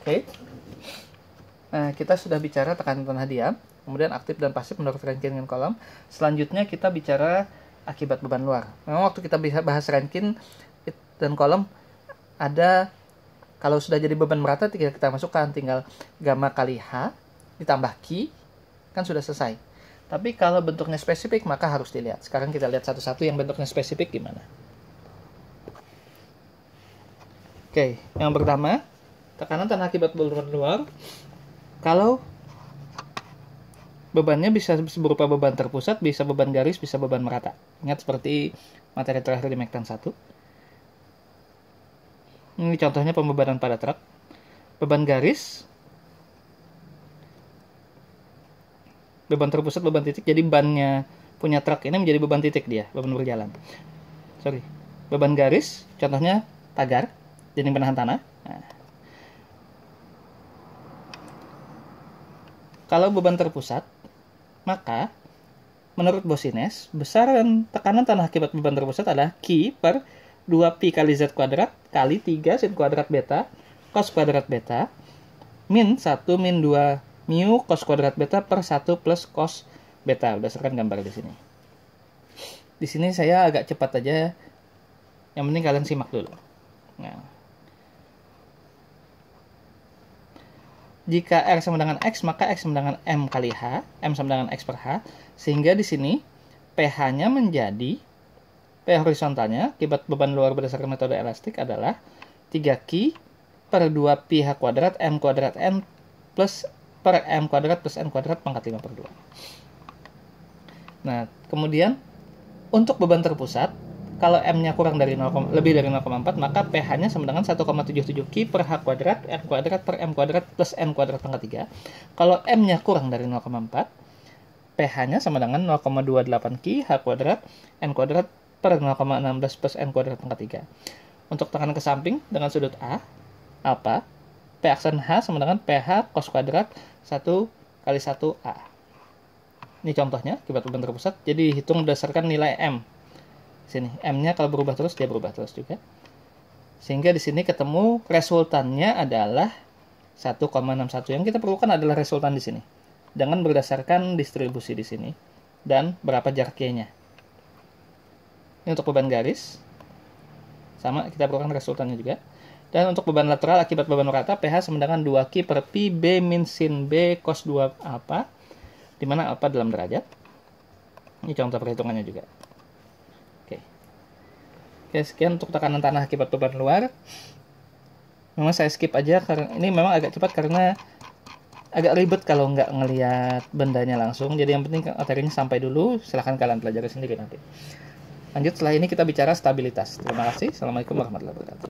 Oke. Okay. Nah, eh, kita sudah bicara tekanan tanah diam, kemudian aktif dan pasif menurut Rankin dengan kolom. Selanjutnya kita bicara akibat beban luar. Memang waktu kita bahas Rankin dan kolom ada kalau sudah jadi beban merata tinggal kita masukkan tinggal gamma kali H ditambah Q kan sudah selesai. Tapi kalau bentuknya spesifik maka harus dilihat. Sekarang kita lihat satu-satu yang bentuknya spesifik gimana. Oke, yang pertama tekanan tanah akibat beban luar kalau bebannya bisa berupa beban terpusat, bisa beban garis, bisa beban merata. Ingat seperti materi terakhir di Mektan 1. Ini contohnya pembebanan pada truk. Beban garis, beban terpusat, beban titik, jadi bannya punya truk ini menjadi beban titik dia, beban berjalan. Sorry, beban garis, contohnya tagar, dinding penahan tanah. Nah, Kalau beban terpusat, maka menurut Bosines, besaran tekanan tanah akibat beban terpusat adalah Q per 2pi kali Z kuadrat kali 3 sin kuadrat beta cos kuadrat beta min 1 min 2 mu cos kuadrat beta per 1 plus cos beta berdasarkan gambar di sini. Di sini saya agak cepat aja. Yang penting kalian simak dulu. Nah, jika R sama dengan X, maka X sama dengan M kali H, M sama dengan X per H, sehingga di sini pH-nya menjadi, ph horizontalnya, akibat beban luar berdasarkan metode elastik adalah 3Q per 2pi H kuadrat M kuadrat N plus per M kuadrat plus N kuadrat pangkat 5 per 2. Nah, kemudian untuk beban terpusat, kalau M-nya kurang dari 0, lebih dari 0,4 maka pH-nya sama dengan 1,77 Ki per H kuadrat R kuadrat per M kuadrat plus N kuadrat pangkat 3. Kalau M-nya kurang dari 0,4 pH-nya sama dengan 0,28 Ki H kuadrat N kuadrat per 0,16 plus N kuadrat pangkat 3. Untuk tekanan ke samping dengan sudut A, apa? P aksen H sama dengan pH cos kuadrat 1 kali 1 A. Ini contohnya, akibat bentuk terpusat. jadi dihitung berdasarkan nilai M Sini, M-nya kalau berubah terus, dia berubah terus juga. Sehingga di sini ketemu resultannya adalah 1,61. Yang kita perlukan adalah resultan di sini. Dengan berdasarkan distribusi di sini. Dan berapa jarak Y-nya. Ini untuk beban garis. Sama, kita perlukan resultannya juga. Dan untuk beban lateral akibat beban rata, pH sama dengan 2Q per pi B min sin B cos 2 apa, di mana apa dalam derajat. Ini contoh perhitungannya juga. Oke, sekian untuk tekanan tanah akibat beban luar. Memang saya skip aja karena ini memang agak cepat karena agak ribet kalau nggak ngelihat bendanya langsung. Jadi yang penting materinya sampai dulu. Silahkan kalian pelajari sendiri nanti. Lanjut setelah ini kita bicara stabilitas. Terima kasih. Assalamualaikum warahmatullahi wabarakatuh.